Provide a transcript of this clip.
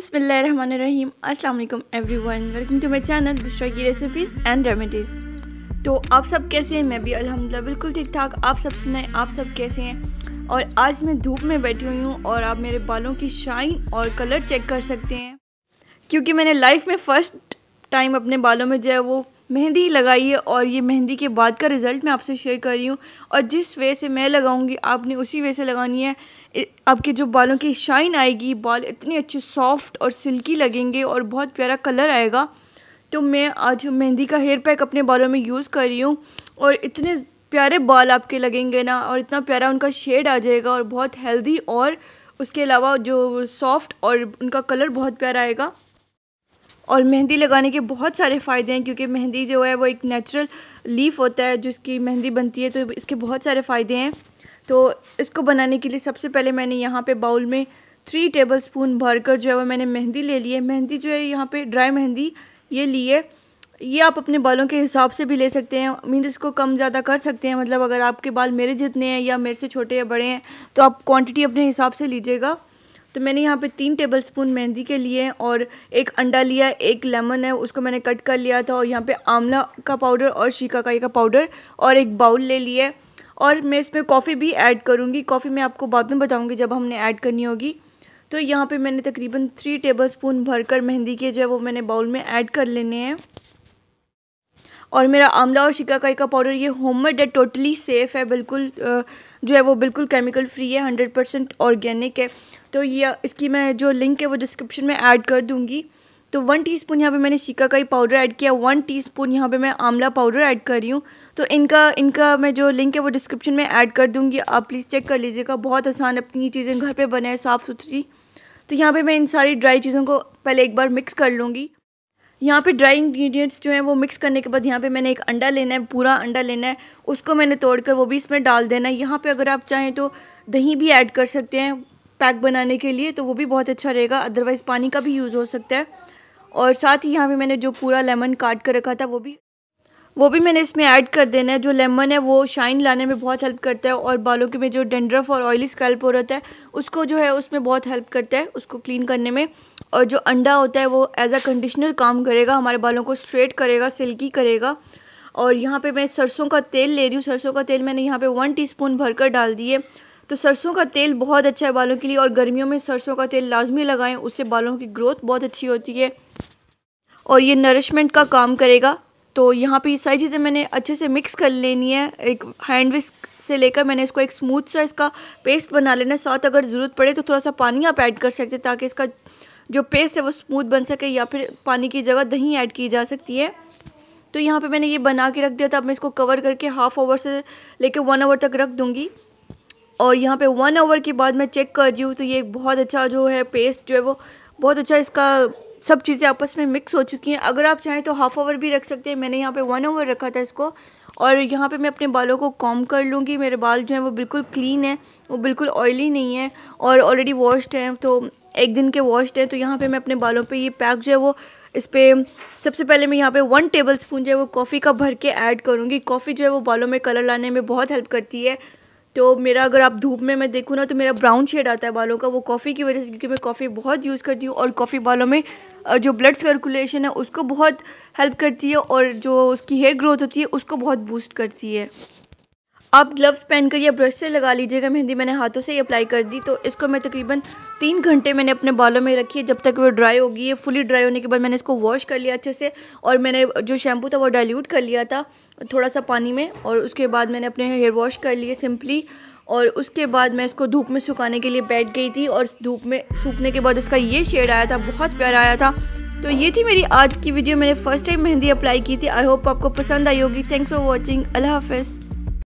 बिसमीम अल्लाम every one welcome to my channel Bushra की रेसिपीज़ एंड रेमेडीज़ तो आप सब कैसे हैं मैं भी अल्हम्दुलिल्लाह बिल्कुल ठीक ठाक आप सब सुनाएं आप सब कैसे हैं और आज मैं धूप में बैठी हुई हूँ और आप मेरे बालों की शाइन और कलर चेक कर सकते हैं क्योंकि मैंने लाइफ में फ़र्स्ट टाइम अपने बालों में जो है वो मेहंदी लगाइए और ये मेहंदी के बाद का रिज़ल्ट मैं आपसे शेयर कर रही हूँ और जिस वे से मैं लगाऊंगी आपने उसी वे से लगानी है आपके जो बालों की शाइन आएगी बाल इतने अच्छे सॉफ्ट और सिल्की लगेंगे और बहुत प्यारा कलर आएगा तो मैं आज मेहंदी का हेयर पैक अपने बालों में यूज़ कर रही हूँ और इतने प्यारे बाल आपके लगेंगे ना और इतना प्यारा उनका शेड आ जाएगा और बहुत हेल्दी और उसके अलावा जो सॉफ्ट और उनका कलर बहुत प्यारा आएगा और मेहंदी लगाने के बहुत सारे फ़ायदे हैं क्योंकि मेहंदी जो है वो एक नेचुरल लीफ होता है जिसकी मेहंदी बनती है तो इसके बहुत सारे फ़ायदे हैं तो इसको बनाने के लिए सबसे पहले मैंने यहाँ पे बाउल में थ्री टेबल स्पून भरकर जो है वो मैंने मेहंदी ले ली है मेहंदी जो है यहाँ पे ड्राई मेहंदी ये ली है ये आप अपने बालों के हिसाब से भी ले सकते हैं मीन इसको कम ज़्यादा कर सकते हैं मतलब अगर आपके बाल मेरे जितने हैं या मेरे से छोटे या बड़े हैं तो आप क्वान्टिटी अपने हिसाब से लीजिएगा तो मैंने यहाँ पे तीन टेबल स्पून मेहंदी के लिए और एक अंडा लिया एक लेमन है उसको मैंने कट कर लिया था और यहाँ पे आंवला का पाउडर और शीकाकाई का पाउडर और एक बाउल ले लिया और मैं इसमें कॉफ़ी भी ऐड करूँगी कॉफ़ी मैं आपको बाद में बताऊँगी जब हमने ऐड करनी होगी तो यहाँ पर मैंने तकरीबन थ्री टेबल स्पून भर कर मेहंदी के जो है वो मैंने बाउल में ऐड कर लेने हैं और मेरा आंवला और शिकाकाई का पाउडर ये होममेड है टोटली सेफ़ है बिल्कुल जो है वो बिल्कुल केमिकल फ्री है हंड्रेड परसेंट ऑर्गेनिक है तो ये इसकी मैं जो लिंक है वो डिस्क्रिप्शन में ऐड कर दूँगी तो वन टीस्पून यहाँ पे मैंने का ही पाउडर ऐड किया वन टीस्पून यहाँ पे मैं आमला पाउडर ऐड कर रही हूँ तो इनका इनका मैं जो लिंक है वो डिस्क्रिप्शन में ऐड कर दूँगी आप प्लीज़ चेक कर लीजिएगा बहुत आसान अपनी चीज़ें घर पे बनाए साफ़ सुथरी तो यहाँ पे मैं इन सारी ड्राई चीज़ों को पहले एक बार मिक्स कर लूँगी यहाँ पे ड्राई इंग्रेडिएंट्स जो हैं वो मिक्स करने के बाद यहाँ पे मैंने एक अंडा लेना है पूरा अंडा लेना है उसको मैंने तोड़कर वो भी इसमें डाल देना है यहाँ पर अगर आप चाहें तो दही भी ऐड कर सकते हैं पैक बनाने के लिए तो वो भी बहुत अच्छा रहेगा अदरवाइज़ पानी का भी यूज़ हो सकता है और साथ ही यहाँ पे मैंने जो पूरा लेमन काट कर रखा था वो भी वो भी मैंने इसमें ऐड कर देना है जो लेमन है वो शाइन लाने में बहुत हेल्प करता है और बालों के में जो डेंड्रफ और ऑयली स्कैल्प हो रहता है उसको जो है उसमें बहुत हेल्प करता है उसको क्लीन करने में और जो अंडा होता है वो एज अ कंडीशनर काम करेगा हमारे बालों को स्ट्रेट करेगा सिल्की करेगा और यहाँ पे मैं सरसों का तेल ले रही हूँ सरसों का तेल मैंने यहाँ पे वन टीस्पून भरकर डाल दिए तो सरसों का तेल बहुत अच्छा है बालों के लिए और गर्मियों में सरसों का तेल लाजमी लगाएं उससे बालों की ग्रोथ बहुत अच्छी होती है और ये नरिशमेंट का काम करेगा तो यहाँ पे ये सारी चीज़ें मैंने अच्छे से मिक्स कर लेनी है एक हैंड विस्क से लेकर मैंने इसको एक स्मूथ सा इसका पेस्ट बना लेना है साथ अगर ज़रूरत पड़े तो थोड़ा सा पानी आप ऐड कर सकते हैं ताकि इसका जो पेस्ट है वो स्मूथ बन सके या फिर पानी की जगह दही ऐड की जा सकती है तो यहाँ पे मैंने ये बना के रख दिया था अब मैं इसको कवर करके हाफ़ आवर से लेकर वन आवर तक रख दूँगी और यहाँ पे वन आवर के बाद मैं चेक कर रही हूँ तो ये बहुत अच्छा जो है पेस्ट जो है वो बहुत अच्छा इसका सब चीज़ें आपस में मिक्स हो चुकी हैं अगर आप चाहें तो हाफ आवर भी रख सकते हैं मैंने यहाँ पे वन आवर रखा था इसको और यहाँ पे मैं अपने बालों को कॉम कर लूँगी मेरे बाल जो हैं वो बिल्कुल क्लीन है वो बिल्कुल ऑयली नहीं है और ऑलरेडी वॉश्ड हैं तो एक दिन के वॉश्ड हैं तो यहाँ पर मैं अपने बालों पर ये पैक जो है वो इस पर सबसे पहले मैं यहाँ पे वन टेबल स्पून जो है वो कॉफ़ी का भर के ऐड करूँगी कॉफ़ी जो है वो बालों में कलर लाने में बहुत हेल्प करती है तो मेरा अगर आप धूप में मैं देखूँ ना तो मेरा ब्राउन शेड आता है बालों का वो कॉफ़ी की वजह से क्योंकि मैं कॉफ़ी बहुत यूज़ करती हूँ और कॉफ़ी बालों में जो ब्लड सर्कुलेशन है उसको बहुत हेल्प करती है और जो उसकी हेयर ग्रोथ होती है उसको बहुत बूस्ट करती है आप ग्लव्स पहनकर या ब्रश से लगा लीजिएगा मेहंदी मैंने हाथों से ही अप्लाई कर दी तो इसको मैं तकरीबन तीन घंटे मैंने अपने बालों में रखी है जब तक वो ड्राई होगी ये फुली ड्राई होने के बाद मैंने इसको वॉश कर लिया अच्छे से और मैंने जो शैम्पू था वो डाइल्यूट कर लिया था थोड़ा सा पानी में और उसके बाद मैंने अपने हेयर वॉश कर लिए सिंपली और उसके बाद मैं इसको धूप में सुखाने के लिए बैठ गई थी और धूप में सूखने के बाद इसका ये शेड आया था बहुत प्यारा आया था तो ये थी मेरी आज की वीडियो मैंने फर्स्ट टाइम मेहंदी अप्लाई की थी आई होप आपको पसंद आई होगी थैंक्स फॉर वॉचिंग अल्लाह हाफिज़